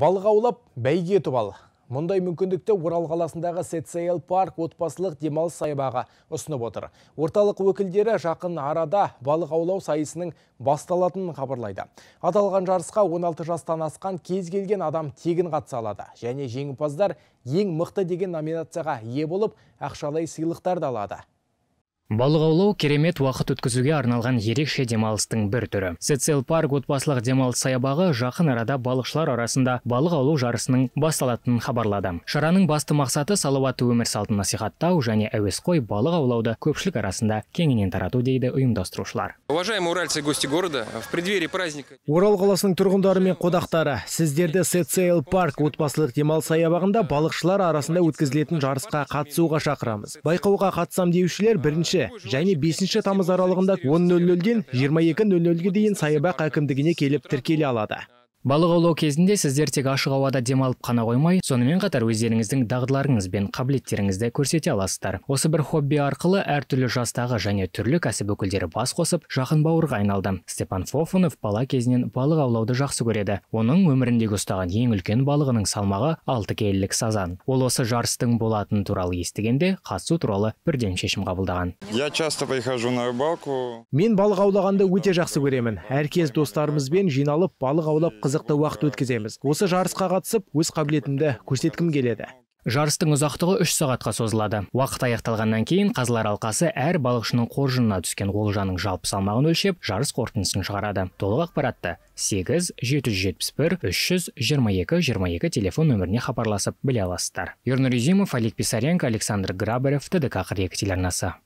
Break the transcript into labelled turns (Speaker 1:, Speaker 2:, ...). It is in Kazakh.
Speaker 1: балық аулап бәйге етіп ал мұндай мүмкіндікті орал қаласындағы сетсейл парк отбасылық демалыс сайбаға ұсынып отыр орталық өкілдері жақын арада балық аулау сайысының басталатынын хабарлайды аталған жарысқа 16 жастан асқан кез келген адам тегін қатыса алады және жеңімпаздар ең мықты деген номинацияға ие болып ақшалай сыйлықтар да алады
Speaker 2: балық аулау керемет уақыт өткізуге арналған ерекше демалыстың бір түрі сецел парк отбасылық демалыс саябағы жақын арада балықшылар арасында балық аулау жарысының басталатынын хабарлады шараның басты мақсаты салауатты өмір салтын насихаттау және әуесқой балық аулауды көпшілік арасында кеңінен тарату дейді ұйымдастырушылар
Speaker 1: уважаемые уральцы гости города в преддверии праздника орал қаласының тұрғындары мен қонақтары сіздерді сецел парк отбасылық демалыс саябағында балықшылар арасында өткізілетін жарысқа қатысуға шақырамыз байқауға қатысам деушілер бірінші және бесінші тамыз аралығында он нөл нөлден жиырма екі нөл нөлге дейін саябақ әкімдігіне келіп тіркеле алады балық аулау
Speaker 2: кезінде сіздер тек ашық ауада демалып қана қоймай сонымен қатар өздеріңіздің дағдыларыңыз бен қабілеттеріңізді көрсете аласыздар осы бір хобби арқылы әртүрлі жастағы және түрлі кәсіп өкілдері бас қосып жақын бауырға айналды степан фофонов бала кезінен балық аулауды жақсы көреді оның өміріндегі ұстаған ең үлкен балығының салмағы алты келілік сазан ол осы жарыстың болатыны туралы
Speaker 1: естігенде қатысу туралы бірден шешім қабылдаған
Speaker 2: я часто прихожу на рыбалку
Speaker 1: мен балық аулағанды өте жақсы көремін әркез достарымызбен жиналып балық аулап қыз қызықты уақыт өткіземіз осы жарысқа қатысып өз қабілетімді көрсеткім келеді
Speaker 2: жарыстың ұзақтығы үш сағатқа созылады уақыт аяқталғаннан кейін қазылар алқасы әр балықшының қоржынына түскен олжаның жалпы салмағын өлшеп жарыс қорытындысын шығарады толық ақпаратты сегіз жеті жүз жетпіс бір үш жүз жиырма екі жиырма екі телефон нөміріне хабарласып біле аласыздар ернұр изимов олег писаренко александр грабарев тдк қырық екі телеарнасы